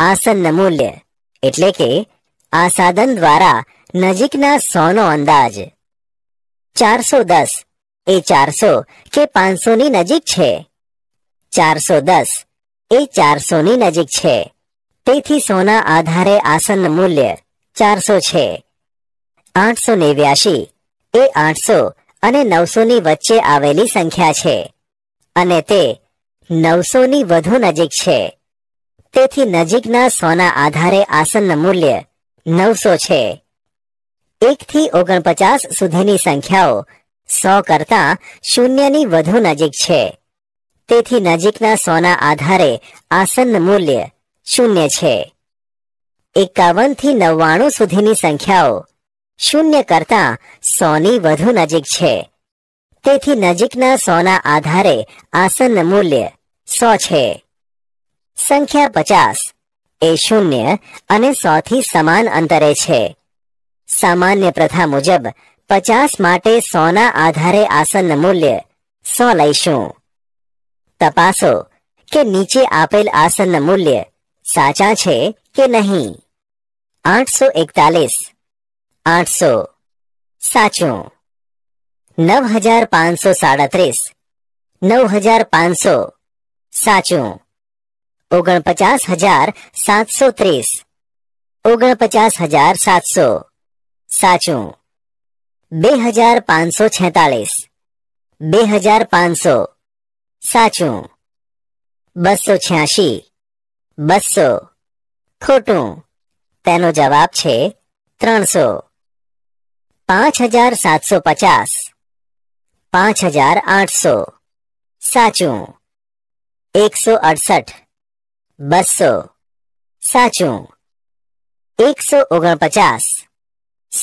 આસન મૂલ્ય એટલે કે આ સાધન દ્વારા નજીકના સોનો અંદાજ ચારસો દસ એ ચારસો કે પાંચસો ની નજીક છે ચારસો દસ એ ચારસો ની નજીક છે તેથી સોના આધારે આસન મૂલ્ય ચારસો છે આઠસો નેવ્યાશી એ આઠસો અને નવસો ની વચ્ચે આવેલી સંખ્યા છે અને તે નવસો ની વધુ નજીક છે તેથી નજીકના સોના આધારે આસન મૂલ્ય નવસો છે એકથી ઓગણપચાસ સુધીની સંખ્યાઓ સો કરતા શૂન્યની વધુ નજીક છે તેથી નજીકના સોના આધારે આસન મૂલ્ય શૂન્ય છે એકાવન થી નવ્વાણું સુધીની સંખ્યાઓ શૂન્ય કરતા સોની વધુ નજીક છે તેથી નજીકના સોના આધારે આસન મૂલ્ય સો છે સંખ્યા પચાસ એ શૂન્ય અને સો થી સમાન અંતરે છે સામાન્ય પ્રથા મુજબ પચાસ માટે સોના આધારે આસનનું મૂલ્ય સો લઈશું તપાસો કે નીચે આપેલ આસનના મૂલ્ય સાચા છે કે નહીં આઠસો એકતાલીસ આઠસો સાચું નવ હજાર પાંચસો સાડત્રીસ નવ હજાર પાંચસો સાચું ઓગણપચાસ હજાર સાતસો ત્રીસ ઓગણપચાસ હજાર સાતસો સાચું બે હજાર પાંચસો છેતાલીસ બે હજાર પાંચસો સાચું બસો છ્યાસી બસો ખોટું તેનો જવાબ છે ત્રણસો પાંચ હજાર સાતસો પચાસ પાંચ હજાર આઠસો સાચું એકસો અડસઠ બસો સાચું એકસો ઓગણપચાસ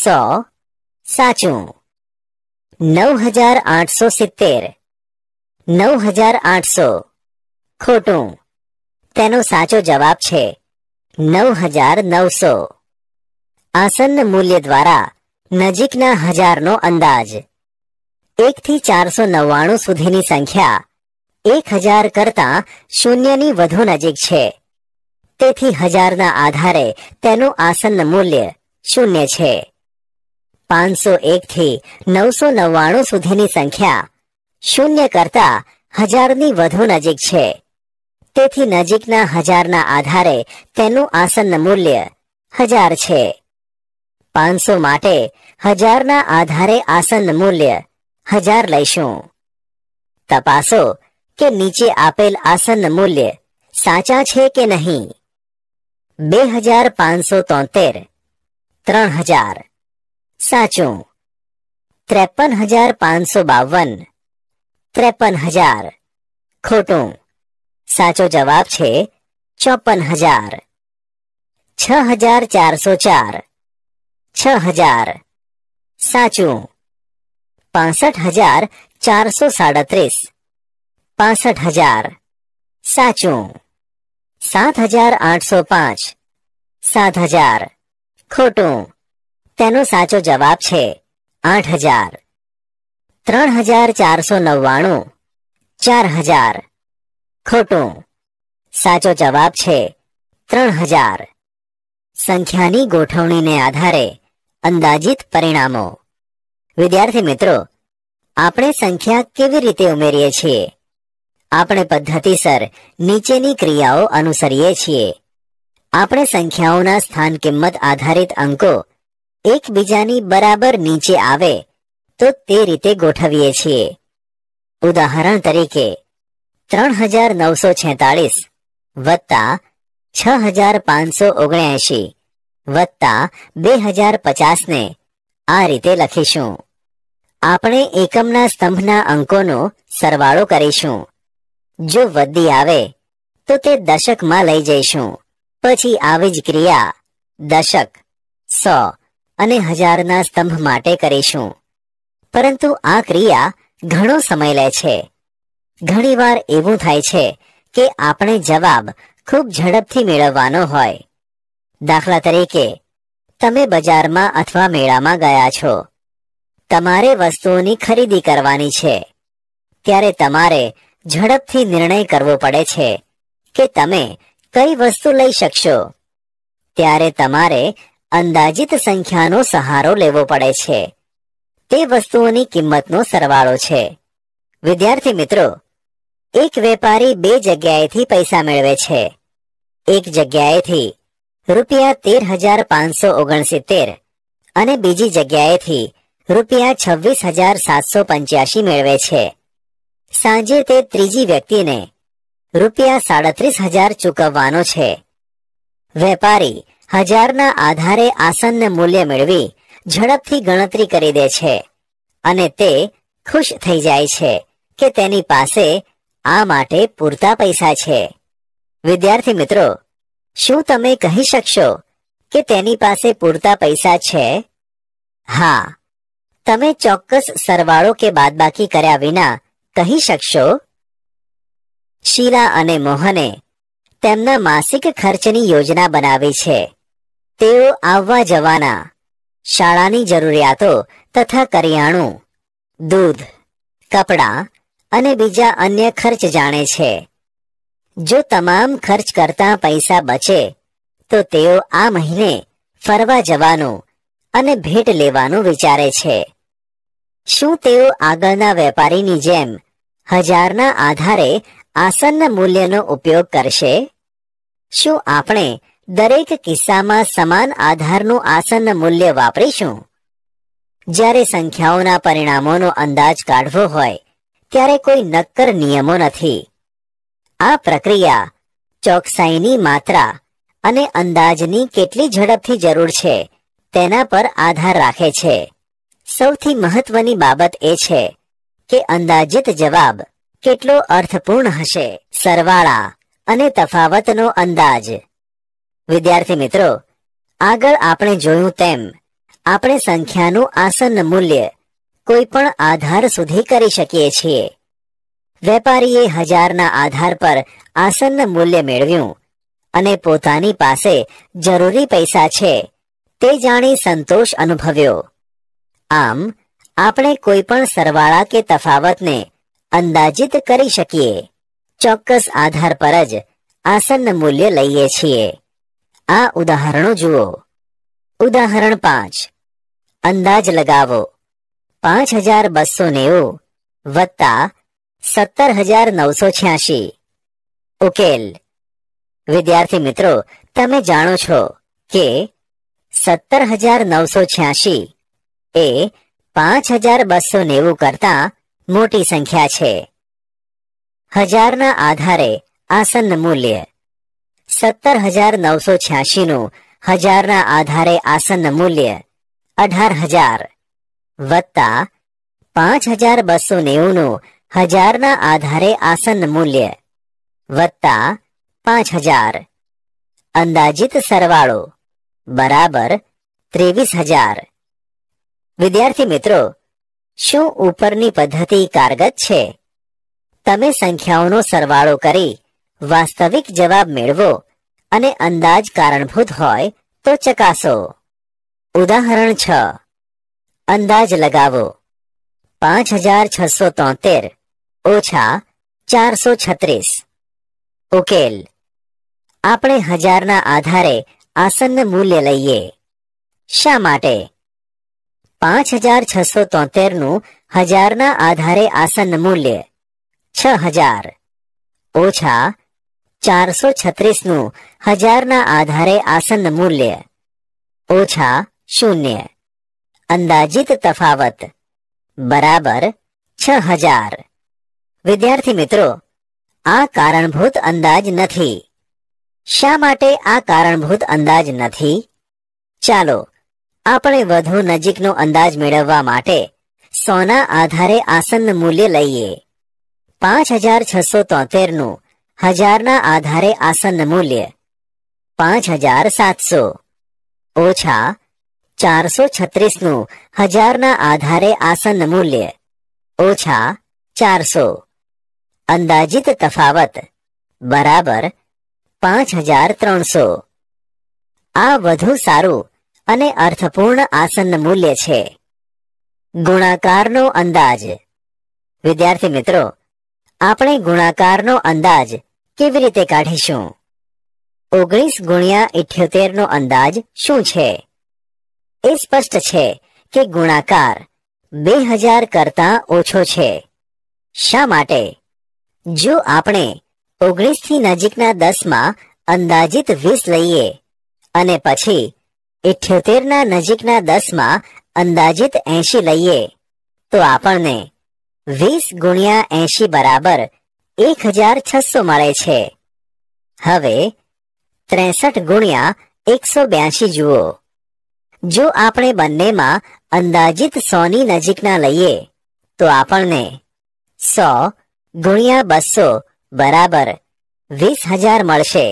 સો સાચું નવ હજાર આઠસો સિત્તેર નવ હજાર આઠસો ખોટું તેનો સાચો જવાબ છે નવ હજાર નવસો આસન્ન મૂલ્ય દ્વારા નજીકના હજારનો અંદાજ એકથી ચારસો નવ્વાણું સુધીની સંખ્યા એક હજાર કરતા શૂન્યની વધુ નજીક છે તેથી હજારના આધારે તેનું આસન મૂલ્ય શૂન્ય છે પાંચસો એકથી નવસો નવ્વાણું સુધીની સંખ્યા શૂન્ય કરતા હજારની વધુ નજીક છે તેથી નજીકના હજારના આધારે તેનું આસન મૂલ્ય હજાર છે પાંચસો માટે હજારના આધારે આસન મૂલ્ય હજાર લઈશું તપાસો के नीचे आपेल आसन मूल्य साचा छे के नहीं बे हजार पांच सौ तोतेर त्रन हजार साचू त्रेपन हजार पांच सौ बावन त्रेपन हजार खोटू साचो जवाब छे चौपन हजार छ हजार चार सौ चार छ हजार साचू पांसठ हजार चार सौ साढ़ीस પાસઠ હજાર સાચું સાત હજાર આઠસો પાંચ સાત હજાર ખોટું તેનો સાચો જવાબ છે આઠ હજાર ત્રણ હજાર ચારસો નવ્વાણું ચાર હજાર ખોટું સાચો જવાબ છે ત્રણ હજાર સંખ્યાની ગોઠવણીને આધારે અંદાજિત પરિણામો વિદ્યાર્થી મિત્રો આપણે સંખ્યા કેવી રીતે ઉમેરીએ છીએ આપણે પદ્ધતિસર નીચેની ક્રિયાઓ અનુસરીએ છીએ આપણે સંખ્યાઓના સ્થાન કિંમત આધારિત અંકો એકબીજાની બરાબર નીચે આવે તો તે રીતે ગોઠવીએ છીએ ઉદાહરણ તરીકે ત્રણ હજાર નવસો છેતાળીસ વત્તા છ હજાર પાંચસો ઓગણએંશી વત્તા બે હજાર પચાસને આ રીતે લખીશું આપણે એકમના સ્તંભના અંકોનો સરવાળો કરીશું જો વધી આવે તો તે દશકમાં લઈ જઈશું પછી આવી જ ક્રિયા દશક સો અને હજારના સ્તંભ માટે કરીશું પરંતુ આ ક્રિયા ઘણો સમય લે છે ઘણીવાર એવું થાય છે કે આપણે જવાબ ખૂબ ઝડપથી મેળવવાનો હોય દાખલા તરીકે તમે બજારમાં અથવા મેળામાં ગયા છો તમારે વસ્તુઓની ખરીદી કરવાની છે ત્યારે તમારે ઝડપથી નિર્ણય કરવો પડે છે કે તમે કઈ વસ્તુ લઈ શકશો ત્યારે તમારે અંદાજિત સંખ્યાનો સહારો લેવો પડે છે તે વસ્તુઓની કિંમતનો સરવાળો છે વિદ્યાર્થી મિત્રો એક વેપારી બે જગ્યાએથી પૈસા મેળવે છે એક જગ્યાએથી રૂપિયા તેર હજાર પાંચસો ઓગણસિત્તેર અને બીજી જગ્યાએથી રૂપિયા છવ્વીસ હજાર સાતસો પંચ્યાસી મેળવે છે સાંજે તે ત્રીજી વ્યક્તિને રૂપિયા સાડત્રીસ હજાર ચૂકવવાનો છે વેપારી હજારના આધારે આસનને મૂલ્ય મેળવી ઝડપથી ગણતરી કરી દે છે અને તે ખુશ થઈ જાય છે કે તેની પાસે આ માટે પૂરતા પૈસા છે વિદ્યાર્થી મિત્રો શું તમે કહી શકશો કે તેની પાસે પૂરતા પૈસા છે હા તમે ચોક્કસ સરવાળો કે બાદબાકી કર્યા વિના કહી શકશો શીલા અને મોહને તેમના માસિક ખર્ચની યોજના બનાવી છે તેઓ આવવા જવાના શાળાની જરૂરિયાતો તથા કરિયાણું દૂધ કપડાં અને બીજા અન્ય ખર્ચ જાણે છે જો તમામ ખર્ચ કરતા પૈસા બચે તો તેઓ આ મહિને ફરવા જવાનું અને ભેટ લેવાનું વિચારે છે શું તેઓ આગળના વેપારીની જેમ હજારના આધારે આસન્ન મૂલ્યનો ઉપયોગ કરશે શું આપણે દરેક કિસ્સામાં સમાન આધારનું આસન્ન મૂલ્ય વાપરીશું જ્યારે સંખ્યાઓના પરિણામોનો અંદાજ કાઢવો હોય ત્યારે કોઈ નક્કર નિયમો નથી આ પ્રક્રિયા ચોકસાઈની માત્રા અને અંદાજની કેટલી ઝડપથી જરૂર છે તેના પર આધાર રાખે છે સૌથી મહત્વની બાબત એ છે કે અંદાજિત જવાબ કેટલો અર્થપૂર્ણ હશે સરવાળા અને તફાવતનો અંદાજ વિદ્યાર્થી મિત્રો આગળ આપણે જોયું તેમ આપણે સંખ્યાનું આસન મૂલ્ય કોઈ પણ આધાર સુધી કરી શકીએ છીએ વેપારીએ હજારના આધાર પર આસન મૂલ્ય મેળવ્યું અને પોતાની પાસે જરૂરી પૈસા છે તે જાણી સંતોષ અનુભવ્યો આમ આપણે કોઈ પણ સરવાળા કે તફાવતને અંદાજિત કરી શકીએ ચોક્કસ આધાર પર જ આસન મૂલ્ય લઈએ છીએ આ ઉદાહરણો જુઓ ઉદાહરણ પાંચ અંદાજ લગાવો પાંચ હજાર બસો નેવું વત્તા સત્તર હજાર નવસો છ્યાસી ઉકેલ વિદ્યાર્થી મિત્રો તમે જાણો છો કે સત્તર હજાર નવસો છ્યાસી એ પાંચ હજાર બસો નેવું કરતા મોટી સંખ્યા છે હજારના આધારે આસન મૂલ્ય સત્તર હજાર નવસો છ્યાસીનું હજારના આધારે આસન મૂલ્ય અઢાર હજાર વત્તા પાંચ હજાર બસો નેવુંનું હજારના આધારે આસન મૂલ્ય વત્તા પાંચ હજાર અંદાજિત સરવાળો બરાબર ત્રેવીસ હજાર વિદ્યાર્થી મિત્રો શું ઉપરની પદ્ધતિ કારગત છે તમે સંખ્યાઓનો સરવાળો કરી વાસ્તવિક જવાબ મેળવો અને અંદાજ કારણભૂત હોય તો ચકાસો ઉદાહરણ છ અંદાજ લગાવો પાંચ હજાર છસો તોતેર ઓછા ચારસો છત્રીસ ઉકેલ આપણે હજારના આધારે આસન્ન મૂલ્ય લઈએ શા માટે પાંચ હજાર છસો તોતેરનું હજારના આધારે આસન મૂલ્ય છ હજાર ઓછા ચારસો છત્રીસનું હજારના આધારે આસન મૂલ્ય ઓછા શૂન્ય અંદાજિત તફાવત બરાબર છ હજાર વિદ્યાર્થી મિત્રો આ કારણભૂત અંદાજ નથી શા માટે આ કારણભૂત અંદાજ નથી ચાલો આપણે વધુ નજીકનો અંદાજ મેળવવા માટે સોના આધારે આસન મૂલ્ય લઈએ પાંચ હજાર છસો તોતેરનું હજારના આધારે આસન મૂલ્ય પાંચ હજાર સાતસો ઓછા ચારસો છત્રીસનું હજારના આધારે આસન મૂલ્ય ઓછા ચારસો અંદાજિત તફાવત બરાબર પાંચ હજાર ત્રણસો આ વધુ સારું અને અર્થપૂર્ણ આસન મૂલ્ય છે ગુણાકારનો અંદાજ વિદ્યાર્થી મિત્રો આપણે ગુણાકારનો અંદાજ કેવી રીતે કાઢીશું ઓગણીસ ગુણ્યા ઇઠ્યોતેર નો અંદાજ શું છે એ સ્પષ્ટ છે કે ગુણાકાર બે હજાર કરતા ઓછો છે શા માટે જો આપણે ઓગણીસથી નજીકના દસમાં અંદાજિત વીસ લઈએ અને પછી ઇઠ્યોતેરના નજીકના દસમાં અંદાજિત એંશી લઈએ તો આપણને વીસ ગુણ્યા એંશી બરાબર એક હજાર છસો મળે છે હવે ત્રેસઠ ગુણ્યા એકસો બ્યાસી જુઓ જો આપણે બંનેમાં અંદાજિત સોની નજીકના લઈએ તો આપણને સો ગુણ્યા બસો બરાબર વીસ હજાર મળશે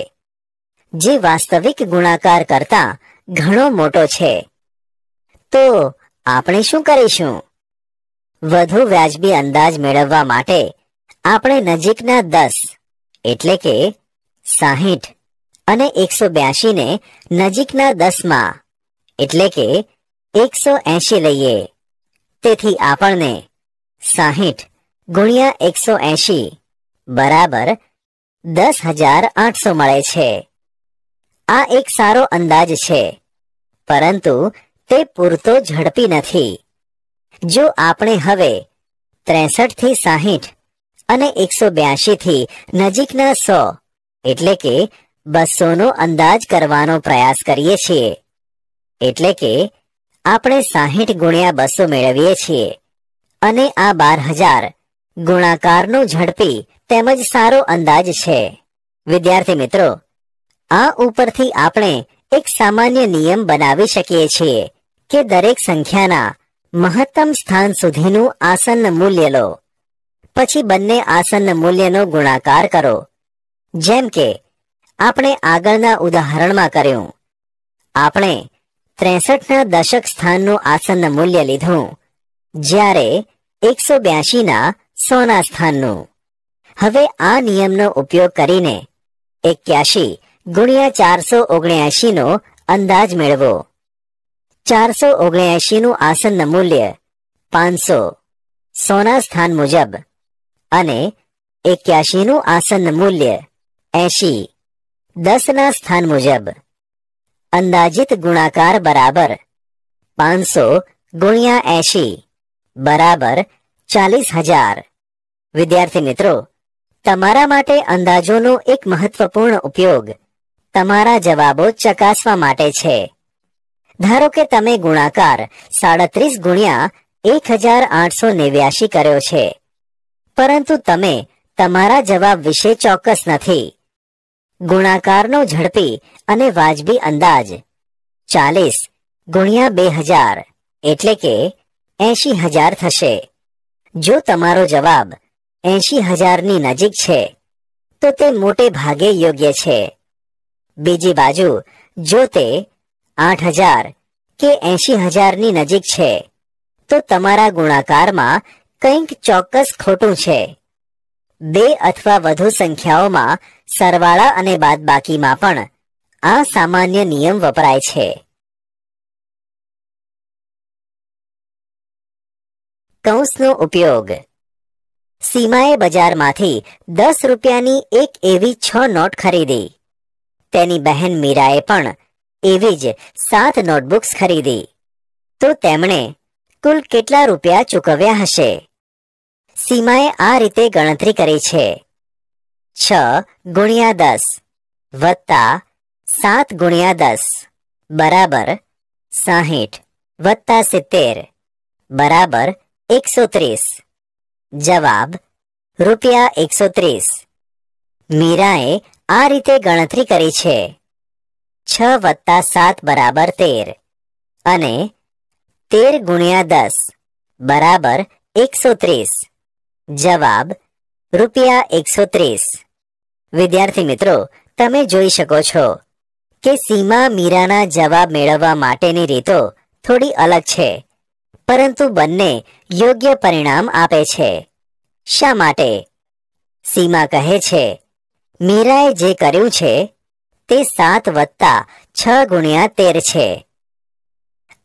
જે વાસ્તવિક ગુણાકાર કરતા ઘણો મોટો છે તો આપણે શું કરીશું વધુ વ્યાજબી અંદાજ મેળવવા માટે આપણે નજીકના દસ એટલે કે સાહીઠ અને એકસો બ્યાસી નજીકના દસમાં એટલે કે એકસો એસી લઈએ તેથી આપણને સાહીઠ ગુણ્યા એકસો એસી બરાબર દસ હજાર આઠસો મળે છે આ એક સારો અંદાજ છે પરંતુ તે પૂરતો ઝડપી નથી જો આપણે હવે ત્રેસઠ થી સાહીઠ અને એકસો બ્યાસી થી નજીકના સો એટલે કે બસોનો અંદાજ કરવાનો પ્રયાસ કરીએ છીએ એટલે કે આપણે સાહીઠ ગુણ્યા બસો મેળવીએ છીએ અને આ બાર હજાર ગુણાકારનો ઝડપી તેમજ સારો અંદાજ છે વિદ્યાર્થી મિત્રો આ ઉપરથી આપણે એક સામાન્ય નિયમ બનાવી શકીએ છીએ કે દરેક સંખ્યાના મહત્તમ સ્થાન સુધીનું આસન મૂલ્ય લો પછી બંને આસન મૂલ્યનો ગુણાકાર કરો જેમ કે આપણે આગળના ઉદાહરણમાં કર્યું આપણે ત્રેસઠના દશક સ્થાનનું આસન મૂલ્ય લીધું જ્યારે એકસો બ્યાસીના સોના સ્થાનનું હવે આ નિયમનો ઉપયોગ કરીને એક્યાશી ગુણ્યા ચારસો ઓગણ્યાસી નો અંદાજ મેળવો ચારસો ઓગણ્યાસી નું આસનનું મૂલ્ય પાંચસો સોના સ્થાન મુજબ અને એક્યાસી નું આસનનું મૂલ્ય એસી દસના સ્થાન મુજબ અંદાજિત ગુણાકાર બરાબર પાંચસો ગુણ્યા એસી બરાબર ચાલીસ હજાર વિદ્યાર્થી મિત્રો તમારા માટે અંદાજોનો એક મહત્વપૂર્ણ ઉપયોગ તમારા જવાબો ચકાસવા માટે છે ધારો કે તમે ગુણાકાર સાડત્રીસ ગુણ્યા એક હજાર આઠસો નેવ્યાશી કર્યો છે પરંતુ તમે તમારા જવાબ વિશે ચોક્કસ નથી ગુણાકારનો ઝડપી અને વાજબી અંદાજ ચાલીસ ગુણ્યા બે હજાર એટલે કે એશી હજાર થશે જો તમારો જવાબ એશી હજારની નજીક છે તો તે મોટે ભાગે યોગ્ય છે બીજી બાજુ જો તે આઠ હજાર કે એસી હજારની નજીક છે તો તમારા ગુણાકારમાં કંઈક ચોક્કસ ખોટું છે બે અથવા વધુ સંખ્યાઓમાં સરવાળા અને બાદબાકીમાં પણ આ સામાન્ય નિયમ વપરાય છે કૌંસનો ઉપયોગ સીમાએ બજારમાંથી દસ રૂપિયાની એક એવી છ નોટ ખરીદી તેની બહેન મીરાએ પણ એવી જ સાત નોટબુક્સ ખરીદી તો તેમણે કુલ કેટલા રૂપિયા ચૂકવ્યા હશે સીમાએ આ રીતે ગણતરી કરી છે છ ગુણ્યા દસ વત્તા સાત ગુણ્યા દસ બરાબર સાહીઠ વત્તા સિત્તેર બરાબર એકસો ત્રીસ જવાબ રૂપિયા એકસો ત્રીસ મીરાએ આ રીતે ગણતરી કરી છે છ વત્તા સાત બરાબર તેર અને તેર ગુણ્યા દસ બરાબર એકસો ત્રીસ જવાબ રૂપિયા એકસો ત્રીસ વિદ્યાર્થી મિત્રો તમે જોઈ શકો છો કે સીમા મીરાના જવાબ મેળવવા માટેની રીતો થોડી અલગ છે પરંતુ બંને યોગ્ય પરિણામ આપે છે શા માટે સીમા કહે છે મીરાએ જે કર્યું છે તે સાત વત્તા છ ગુણ્યા તેર છે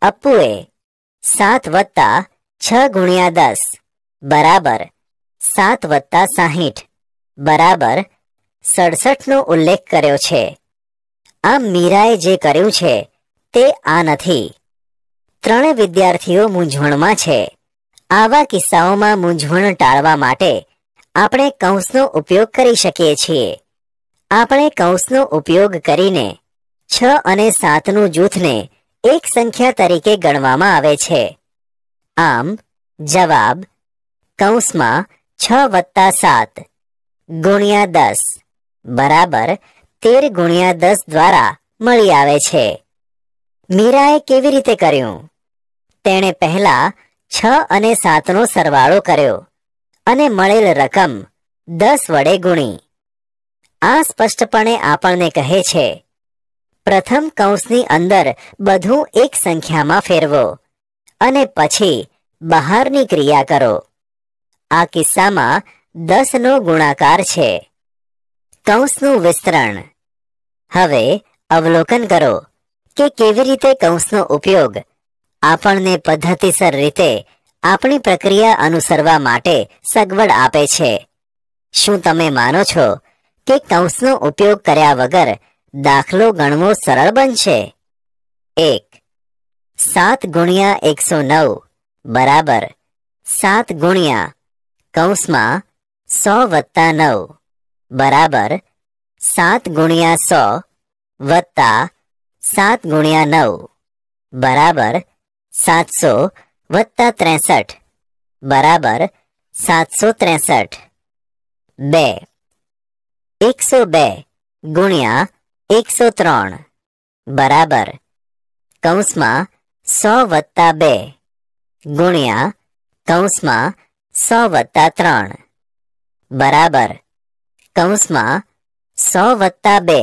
અપ્પુએ સાત વત્તા છ ગુણ્યા દસ બરાબર સાત વત્તા સાહીઠ બરાબર સડસઠનો ઉલ્લેખ કર્યો છે આમ મીરાએ જે કર્યું છે તે આ નથી ત્રણે વિદ્યાર્થીઓ મૂંઝવણમાં છે આવા કિસ્સાઓમાં મૂંઝવણ ટાળવા માટે આપણે કૌંસનો ઉપયોગ કરી શકીએ છીએ આપણે કૌંસનો ઉપયોગ કરીને છ અને સાતનું જૂથને એક સંખ્યા તરીકે ગણવામાં આવે છે આમ જવાબ કૌંસમાં છ વત્તા સાત ગુણ્યા દસ બરાબર તેર ગુણ્યા દસ દ્વારા મળી આવે છે મીરાએ કેવી રીતે કર્યું તેણે પહેલા છ અને સાતનો સરવાળો કર્યો અને મળેલ રકમ દસ વડે ગુણી આ સ્પષ્ટપણે આપણને કહે છે પ્રથમ કૌંસની અંદર બધું એક સંખ્યામાં ફેરવો અને પછી બહારની ક્રિયા કરો આ કિસ્સામાં દસનો ગુણાકાર છે કૌંસનું વિસ્તરણ હવે અવલોકન કરો કે કેવી રીતે કૌંસનો ઉપયોગ આપણને પદ્ધતિસર રીતે આપણી પ્રક્રિયા અનુસરવા માટે સગવડ આપે છે શું તમે માનો છો કે કૌંસનો ઉપયોગ કર્યા વગર દાખલો ગણવો સરળ બનશે એક સાત ગુણ્યા એકસો નવ બરાબર સાત ગુણ્યા કૌંસમાં સો વત્તા નવ બરાબર સાત ગુણ્યા સો વત્તા સાત ગુણ્યા નવ બરાબર સાતસો વત્તા ત્રેસઠ બરાબર સાતસો ત્રેસઠ બે એકસો બે ગુણ્યા એકસો ત્રણ બરાબર કૌંસમાં સો વત્તા બે ગુણ્યા કૌંસમાં સો વત્તા ત્રણ બરાબર કૌંસમાં સો વત્તા બે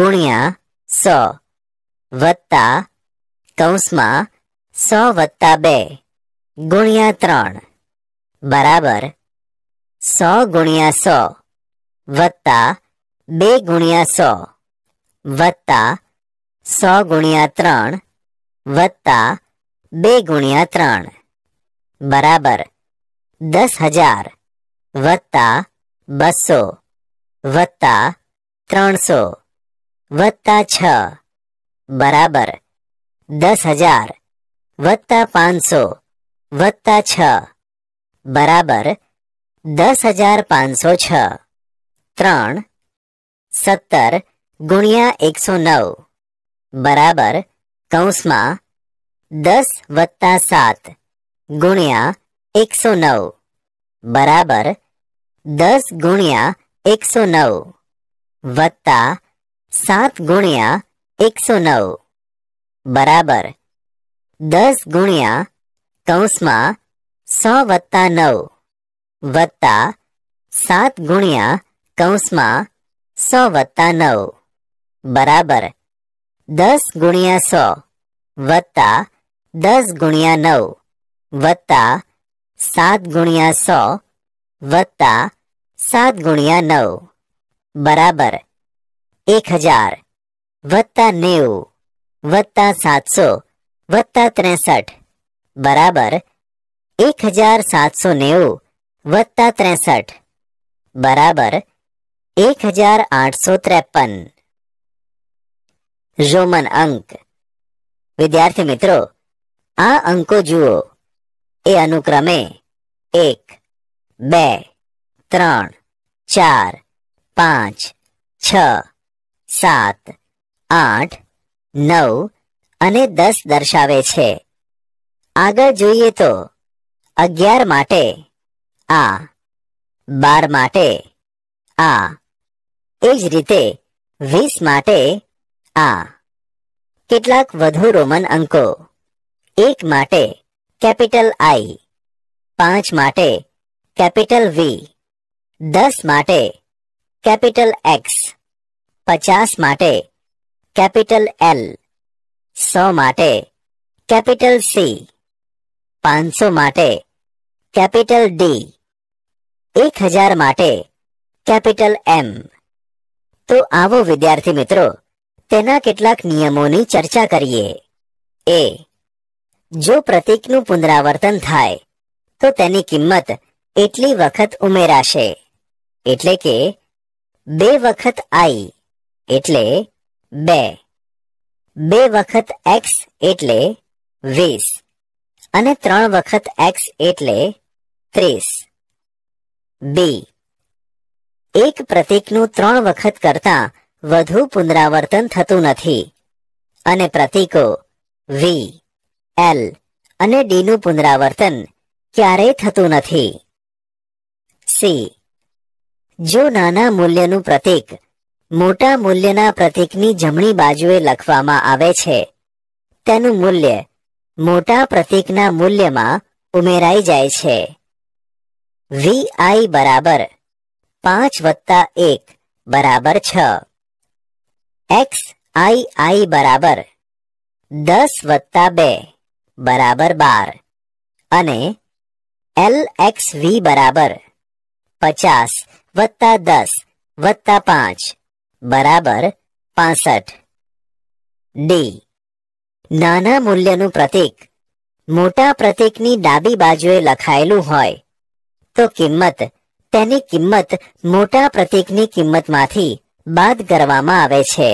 ગુણ્યા સો વત્તા કૌંસમાં સો વત્તા બે ગુણ્યા ત્રણ બરાબર સો ગુણ્યા સો વત્તા બે ગુણ્યા સો વત્તા સો ગુણ્યા ત્રણ વત્તા બે ગુણ્યા ત્રણ બરાબર દસ હજાર વત્તા બસો વત્તા ત્રણસો વત્તા છ બરાબર દસ હજાર વત્તા પાંચસો વત્તા છ બરાબર દસ હજાર પાંચસો છ ત્રણ સત્તર ગુણ્યા એકસો નવ બરાબર કૌંસમાં દસ વત્તા સાત ગુણ્યા એકસો નવ બરાબર દસ ગુણ્યા એકસો નવ વત્તા સાત ગુણ્યા એકસો નવ બરાબર દસ ગુણ્યા કૌંસમાં સો વત્તા નવ વત્તા સાત ગુણ્યા કૌંસમાં સો વત્તા નવ બરાબર દસ ગુણ્યા સો વત્તા દસ ગુણ્યા નવ વત્તા સાત ગુણ્યા સો વત્તા સાત ગુણ્યા નવ બરાબર એક હજાર વત્તા નેવું વત્તા સાતસો વત્તા ત્રેસઠ બરાબર એક હજાર સાતસો નેવું વત્તા ત્રેસઠ બરાબર એક હજાર આઠસો ત્રેપન રોમન અંક વિદ્યાર્થી મિત્રો આ અંકો જુઓ એ અનુક્રમે એક બે ત્રણ ચાર પાંચ છ સાત આઠ નવ અને દસ દર્શાવે છે આગળ જોઈએ તો અગિયાર માટે આ બાર માટે આ એ જ રીતે વીસ માટે આ કેટલાક વધુ રોમન અંકો એક માટે કેપિટલ આઈ પાંચ માટે કેપિટલ વી દસ માટે કેપિટલ એક્સ પચાસ માટે કેપિટલ એલ સો માટે કેપિટલ સી પાંચસો માટે કેપિટલ ડી એક હજાર માટે કેપિટલ એમ તો આવો વિદ્યાર્થી મિત્રો તેના કેટલાક નિયમોની ચર્ચા કરીએ એ જો પ્રતીકનું પુનરાવર્તન થાય તો તેની કિંમત એટલી વખત ઉમેરાશે એટલે કે બે વખત આઈ એટલે બે બે વખત એક્સ એટલે વીસ અને ત્રણ વખત એક્સ એટલે ત્રીસ બી એક પ્રતીકનું ત્રણ વખત કરતા વધુ પુનરાવર્તન થતું નથી અને પ્રતીકો વી એલ અને ડીનું પુનરાવર્તન ક્યારેય થતું નથી સી જો નાના મૂલ્યનું પ્રતીક મોટા મૂલ્યના પ્રતીકની જમણી બાજુએ લખવામાં આવે છે તેનું મૂલ્ય મોટા પ્રતીકના મૂલ્યમાં ઉમેરાઈ જાય છે વી આઈ બરાબર પાંચ વત્તા એક બરાબર છ એક્સ આઈ આઈ બરાબર દસ વત્તા બે બરાબર બાર અને એલ એક્સ વી બરાબર પચાસ વત્તા દસ વત્તા પાંચ બરાબર પાસઠ ડી નાના મૂલ્યનું પ્રતીક મોટા પ્રતીકની ડાબી બાજુએ લખાયેલું હોય તો કિંમત તેની કિંમત મોટા પ્રતીકની કિંમતમાંથી બાદ કરવામાં આવે છે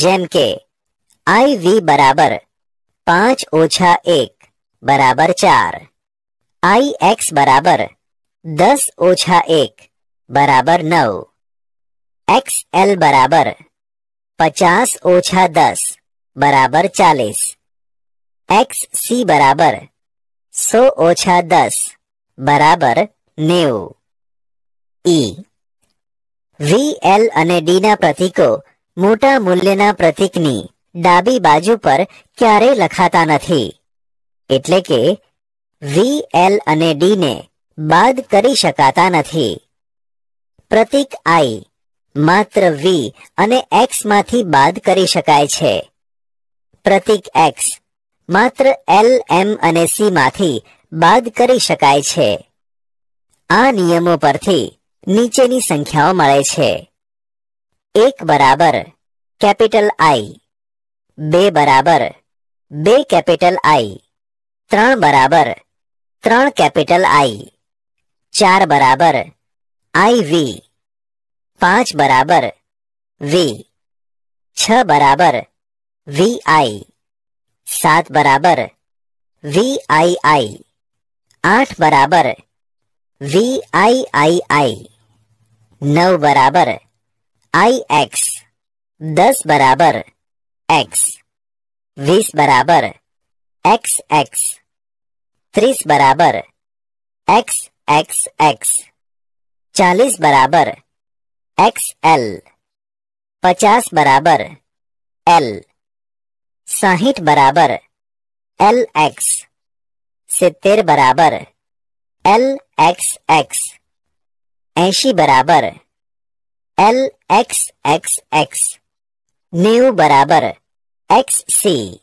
જેમ કે આઈ વી બરાબર પાંચ ઓછા એક બરાબર ચાર આઈ એક્સ બરાબર દસ ઓછા એક બરાબર નવ એક્સ એલ બરાબર પચાસ ઓછા દસ બરાબર ચાલીસ એક્સ સી બરાબર સો ઓછા દસ બરાબર નેવું ઈ વી એલ અને ડી ના પ્રતીકો મોટા મૂલ્યના પ્રતિકની ડાબી બાજુ પર ક્યારેય લખાતા નથી એટલે કે વી એલ અને ડી ને બાદ કરી શકાતા નથી પ્રતિક આઈ માત્ર વી અને એક્સ માંથી બાદ કરી શકાય છે પ્રતિક એક્સ માત્ર એલ એમ અને સી માંથી બાદ કરી શકાય છે આ નિયમો પરથી નીચેની સંખ્યાઓ મળે છે એક બરાબર કેપિટલ આઈ બે બરાબર બે કેપિટલ આઈ ત્રણ બરાબર ત્રણ કેપિટલ આઈ ચાર બરાબર આઈ વી પાંચ બરાબર વી છ બરાબર વી આઈ સાત બરાબર વી આઈ આઈ આઠ બરાબર વી આઈ આઈ આઈ नौ बराबर आई एक्स दस बराबर एक्स बीस बराबर एक्स एक्स तीस बराबर एक्स एक्स एक्स चालीस बराबर एक्स एल पचास बराबर एल साहिठ बराबर एल एक्स सितर बराबर एल एक्स एक्स એસી બરાબર એલ એક્સ એક્સ એક્સ નેવું બરાબર એક્સ સી